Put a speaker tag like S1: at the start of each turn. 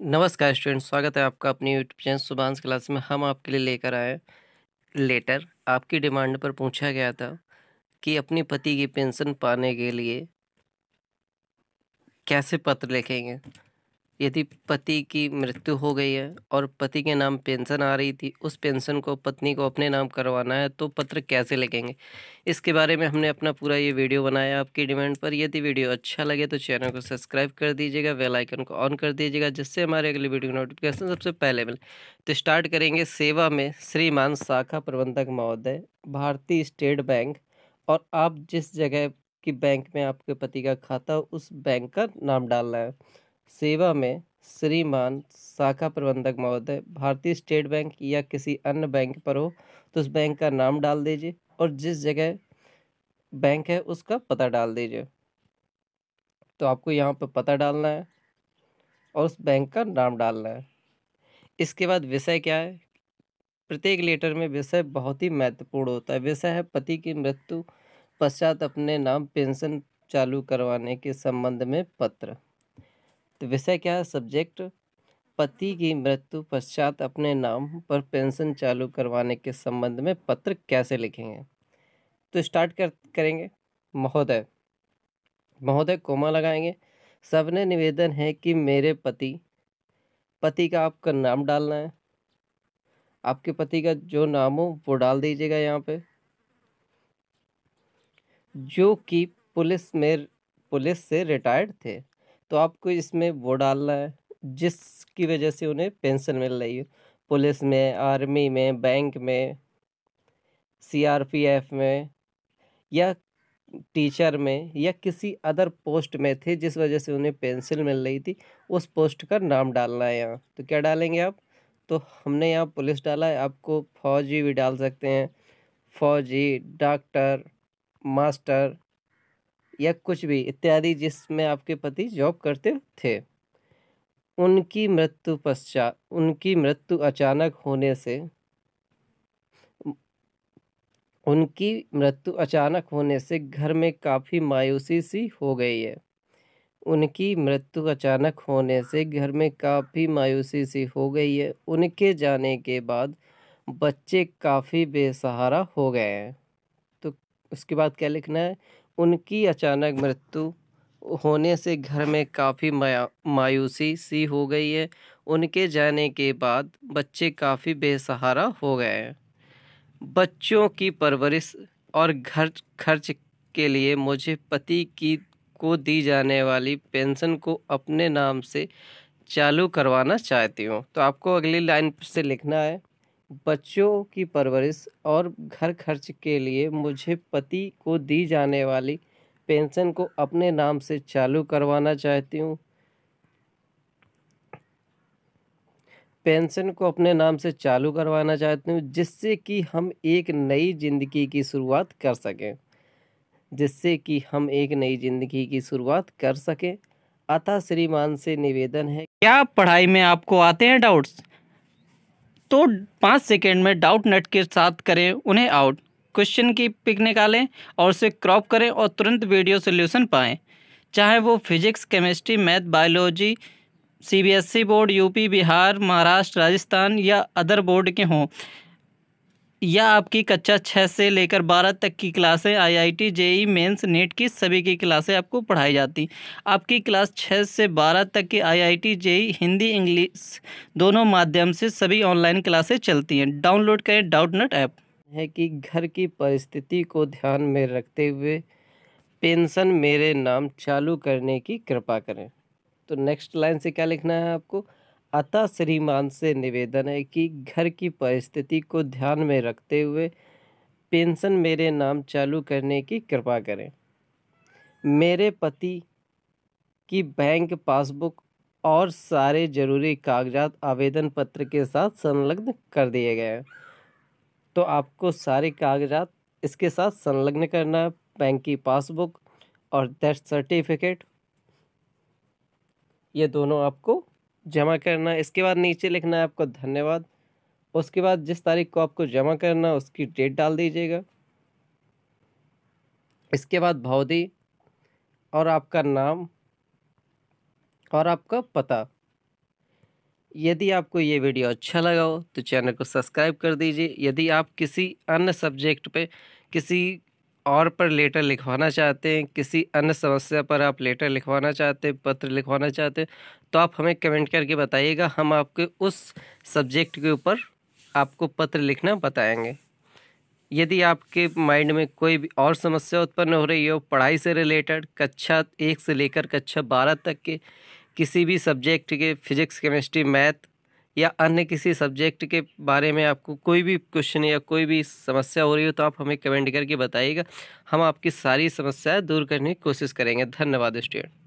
S1: नमस्कार स्टूडेंट स्वागत है आपका अपनी यूट्यूब चैनल सुबांस क्लास में हम आपके लिए लेकर आए लेटर आपकी डिमांड पर पूछा गया था कि अपने पति की पेंशन पाने के लिए कैसे पत्र लिखेंगे यदि पति की मृत्यु हो गई है और पति के नाम पेंशन आ रही थी उस पेंशन को पत्नी को अपने नाम करवाना है तो पत्र कैसे लिखेंगे इसके बारे में हमने अपना पूरा ये वीडियो बनाया आपकी डिमांड पर यदि वीडियो अच्छा लगे तो चैनल को सब्सक्राइब कर दीजिएगा वेल आइकन को ऑन कर दीजिएगा जिससे हमारे अगले वीडियो नोटिफिकेशन सबसे पहले मिले तो स्टार्ट करेंगे सेवा में श्रीमान शाखा प्रबंधक महोदय भारतीय स्टेट बैंक और आप जिस जगह की बैंक में आपके पति का खाता उस बैंक का नाम डालना है सेवा में श्रीमान शाखा प्रबंधक महोदय भारतीय स्टेट बैंक या किसी अन्य बैंक पर हो तो उस बैंक का नाम डाल दीजिए और जिस जगह बैंक है उसका पता डाल दीजिए तो आपको यहाँ पर पता डालना है और उस बैंक का नाम डालना है इसके बाद विषय क्या है प्रत्येक लेटर में विषय बहुत ही महत्वपूर्ण होता है विषय है पति की मृत्यु पश्चात अपने नाम पेंशन चालू करवाने के संबंध में पत्र तो विषय क्या है सब्जेक्ट पति की मृत्यु पश्चात अपने नाम पर पेंशन चालू करवाने के संबंध में पत्र कैसे लिखेंगे तो स्टार्ट कर करेंगे महोदय महोदय कोमा लगाएंगे सबने निवेदन है कि मेरे पति पति का आपका नाम डालना है आपके पति का जो नाम हो वो डाल दीजिएगा यहाँ पे जो कि पुलिस में पुलिस से रिटायर्ड थे तो आपको इसमें वो डालना है जिसकी वजह से उन्हें पेंशन मिल रही है पुलिस में आर्मी में बैंक में सीआरपीएफ में या टीचर में या किसी अदर पोस्ट में थे जिस वजह से उन्हें पेंसिल मिल रही थी उस पोस्ट का नाम डालना है यहाँ तो क्या डालेंगे आप तो हमने यहाँ पुलिस डाला है आपको फौजी भी डाल सकते हैं फौजी डॉक्टर मास्टर या कुछ भी इत्यादि जिसमें आपके पति जॉब करते थे उनकी मृत्यु पश्चात उनकी मृत्यु अचानक होने से उनकी मृत्यु अचानक होने से घर में काफ़ी मायूसी सी हो गई है उनकी मृत्यु अचानक होने से घर में काफ़ी मायूसी सी हो गई है उनके जाने के बाद बच्चे काफ़ी बेसहारा हो गए हैं तो उसके बाद क्या लिखना है उनकी अचानक मृत्यु होने से घर में काफ़ी मायूसी सी हो गई है उनके जाने के बाद बच्चे काफ़ी बेसहारा हो गए हैं बच्चों की परवरिश और घर खर्च के लिए मुझे पति की को दी जाने वाली पेंशन को अपने नाम से चालू करवाना चाहती हूँ तो आपको अगली लाइन से लिखना है बच्चों की परवरिश और घर खर्च के लिए मुझे पति को दी जाने वाली पेंशन को अपने नाम से चालू करवाना चाहती हूँ पेंशन को अपने नाम से चालू करवाना चाहती हूँ जिससे कि हम एक नई ज़िंदगी की शुरुआत कर सकें जिससे कि हम एक नई ज़िंदगी की शुरुआत कर सकें अतः श्रीमान से निवेदन है क्या पढ़ाई में आपको आते हैं डाउट्स तो पाँच सेकेंड में डाउट नट के साथ करें उन्हें आउट क्वेश्चन की पिक निकालें और उसे क्रॉप करें और तुरंत वीडियो सोल्यूशन पाएँ चाहे वो physics chemistry math biology CBSE board UP Bihar Maharashtra Rajasthan या अदर बोर्ड के हों या आपकी कक्षा छः से लेकर बारह तक की क्लासें आईआईटी जेई मेंस नेट की सभी की क्लासें आपको पढ़ाई जाती आपकी क्लास छः से बारह तक की आईआईटी जेई हिंदी इंग्लिश दोनों माध्यम से सभी ऑनलाइन क्लासें चलती हैं डाउनलोड करें डाउट नट ऐप है कि घर की परिस्थिति को ध्यान में रखते हुए पेंशन मेरे नाम चालू करने की कृपा करें तो नेक्स्ट लाइन से क्या लिखना है आपको अतः श्रीमान से निवेदन है कि घर की परिस्थिति को ध्यान में रखते हुए पेंशन मेरे नाम चालू करने की कृपा करें मेरे पति की बैंक पासबुक और सारे जरूरी कागजात आवेदन पत्र के साथ संलग्न कर दिए गए हैं तो आपको सारे कागजात इसके साथ संलग्न करना है बैंक की पासबुक और डेथ सर्टिफिकेट ये दोनों आपको जमा करना इसके बाद नीचे लिखना है आपको धन्यवाद उसके बाद जिस तारीख को आपको जमा करना उसकी डेट डाल दीजिएगा इसके बाद भावदी और आपका नाम और आपका पता यदि आपको ये वीडियो अच्छा लगा हो तो चैनल को सब्सक्राइब कर दीजिए यदि आप किसी अन्य सब्जेक्ट पे किसी और पर लेटर लिखवाना चाहते हैं किसी अन्य समस्या पर आप लेटर लिखवाना चाहते हैं पत्र लिखवाना चाहते हैं तो आप हमें कमेंट करके बताइएगा हम आपके उस सब्जेक्ट के ऊपर आपको पत्र लिखना बताएंगे यदि आपके माइंड में कोई भी और समस्या उत्पन्न हो रही हो पढ़ाई से रिलेटेड कक्षा एक से लेकर कक्षा बारह तक के किसी भी सब्जेक्ट के फिजिक्स केमिस्ट्री मैथ या अन्य किसी सब्जेक्ट के बारे में आपको कोई भी क्वेश्चन या कोई भी समस्या हो रही हो तो आप हमें कमेंट करके बताइएगा हम आपकी सारी समस्याएं दूर करने की कोशिश करेंगे धन्यवाद स्टूडेंट